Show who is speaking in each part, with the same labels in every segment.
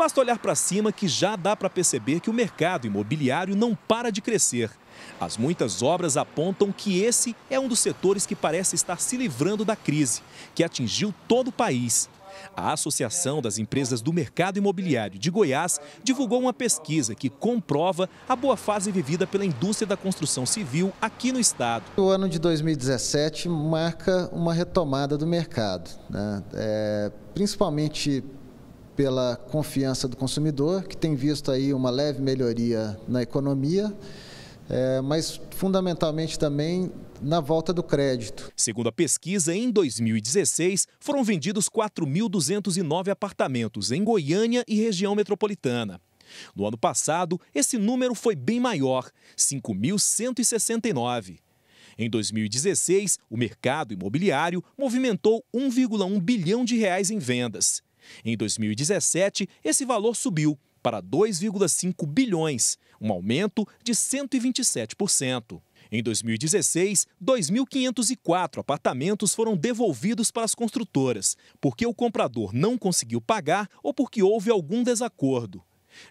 Speaker 1: Basta olhar para cima que já dá para perceber que o mercado imobiliário não para de crescer. As muitas obras apontam que esse é um dos setores que parece estar se livrando da crise, que atingiu todo o país. A Associação das Empresas do Mercado Imobiliário de Goiás divulgou uma pesquisa que comprova a boa fase vivida pela
Speaker 2: indústria da construção civil aqui no estado. O ano de 2017 marca uma retomada do mercado, né? é, principalmente pela confiança do consumidor, que tem visto aí uma leve melhoria na economia, é, mas fundamentalmente também na volta do crédito. Segundo a pesquisa,
Speaker 1: em 2016 foram vendidos 4.209 apartamentos em Goiânia e região metropolitana. No ano passado, esse número foi bem maior, 5.169. Em 2016, o mercado imobiliário movimentou 1,1 bilhão de reais em vendas. Em 2017, esse valor subiu para 2,5 bilhões, um aumento de 127%. Em 2016, 2.504 apartamentos foram devolvidos para as construtoras, porque o comprador não conseguiu pagar ou porque houve algum desacordo.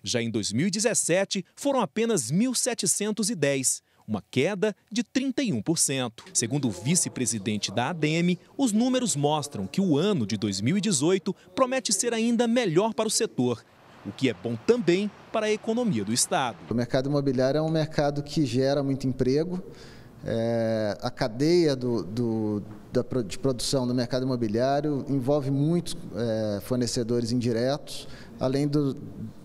Speaker 1: Já em 2017, foram apenas 1.710, uma queda de 31%. Segundo o vice-presidente da ADM os números mostram que o ano de 2018 promete ser ainda melhor para o setor, o que é bom também para a economia do Estado.
Speaker 2: O mercado imobiliário é um mercado que gera muito emprego. É, a cadeia do, do, da, de produção do mercado imobiliário envolve muitos é, fornecedores indiretos, além do,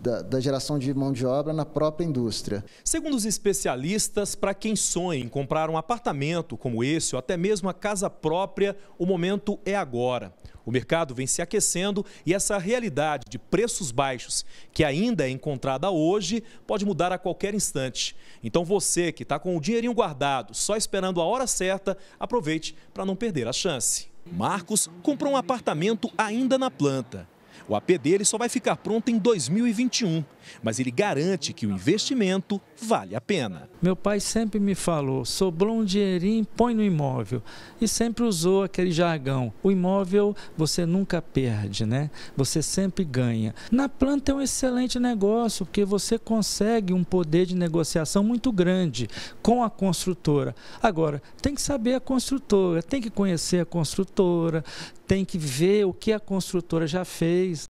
Speaker 2: da, da, geração de mão de obra na própria indústria.
Speaker 1: Segundo os especialistas, para quem sonha em comprar um apartamento como esse ou até mesmo a casa própria, o momento é agora. O mercado vem se aquecendo e essa realidade de preços baixos, que ainda é encontrada hoje, pode mudar a qualquer instante. Então você que está com o dinheirinho guardado, só esperando a hora certa, aproveite para não perder a chance. Marcos comprou um apartamento ainda na planta. O AP dele só vai ficar pronto
Speaker 3: em 2021, mas ele garante que o investimento vale a pena. Meu pai sempre me falou: sobrou um dinheirinho, põe no imóvel. E sempre usou aquele jargão: o imóvel você nunca perde, né? Você sempre ganha. Na planta é um excelente negócio, porque você consegue um poder de negociação muito grande com a construtora. Agora, tem que saber a construtora, tem que conhecer a construtora, tem que ver o que a construtora já fez